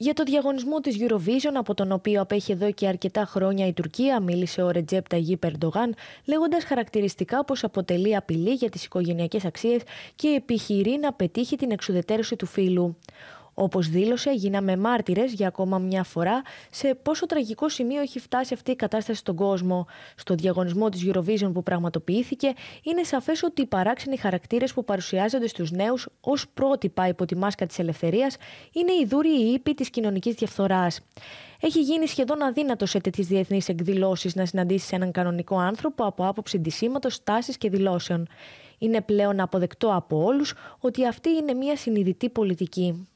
Για το διαγωνισμό της Eurovision, από τον οποίο απέχει εδώ και αρκετά χρόνια η Τουρκία, μίλησε ο Ρετζέπ Ταγί Περντογάν, λέγοντας χαρακτηριστικά πως αποτελεί απειλή για τις οικογενειακές αξίες και επιχειρεί να πετύχει την εξουδετέρωση του φύλου. Όπως δήλωσε, γίναμε μάρτυρες για ακόμα μια φορά σε πόσο τραγικό σημείο έχει φτάσει αυτή η κατάσταση στον κόσμο. Στο διαγωνισμό της Eurovision που πραγματοποιήθηκε, είναι σαφές ότι οι παράξενοι χαρακτήρες που παρουσιάζονται στους νέους ως πρότυπα υπό τη μάσκα της ελευθερίας είναι οι δούριοι ύποι της κοινωνικής διαφθοράς. Έχει γίνει σχεδόν αδύνατο σε τέτοιες διεθνείς εκδηλώσεις να συναντήσει έναν κανονικό άνθρωπο από άποψη ντυσίματος, τάσης και δηλώσεων. Είναι πλέον αποδεκτό από όλους ότι αυτή είναι μια συνειδητή πολιτική.